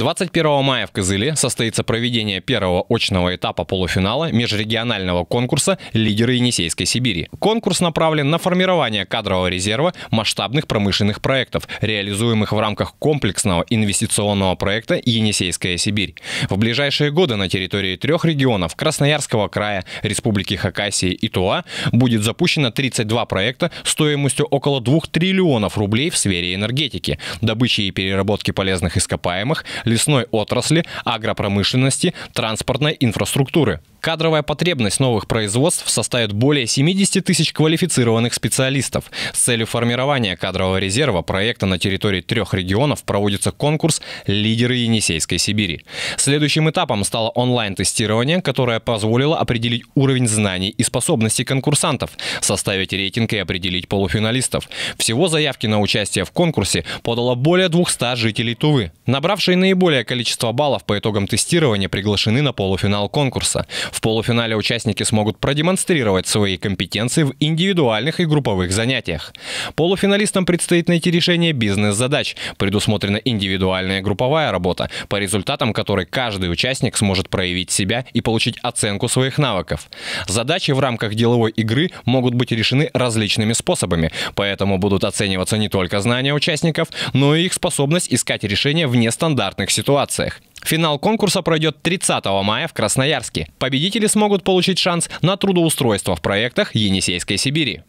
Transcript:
21 мая в Кызыле состоится проведение первого очного этапа полуфинала межрегионального конкурса «Лидеры Енисейской Сибири». Конкурс направлен на формирование кадрового резерва масштабных промышленных проектов, реализуемых в рамках комплексного инвестиционного проекта «Енисейская Сибирь». В ближайшие годы на территории трех регионов Красноярского края, Республики Хакасии и Туа будет запущено 32 проекта стоимостью около 2 триллионов рублей в сфере энергетики, добычи и переработки полезных ископаемых, лесной отрасли, агропромышленности, транспортной инфраструктуры. Кадровая потребность новых производств составит более 70 тысяч квалифицированных специалистов. С целью формирования кадрового резерва проекта на территории трех регионов проводится конкурс «Лидеры Енисейской Сибири». Следующим этапом стало онлайн-тестирование, которое позволило определить уровень знаний и способностей конкурсантов, составить рейтинг и определить полуфиналистов. Всего заявки на участие в конкурсе подало более 200 жителей Тувы. Набравшие наиболее количество баллов по итогам тестирования приглашены на полуфинал конкурса. В полуфинале участники смогут продемонстрировать свои компетенции в индивидуальных и групповых занятиях. Полуфиналистам предстоит найти решение бизнес-задач. Предусмотрена индивидуальная групповая работа, по результатам которой каждый участник сможет проявить себя и получить оценку своих навыков. Задачи в рамках деловой игры могут быть решены различными способами, поэтому будут оцениваться не только знания участников, но и их способность искать решения в нестандартных ситуациях. Финал конкурса пройдет 30 мая в Красноярске. Победители смогут получить шанс на трудоустройство в проектах Енисейской Сибири.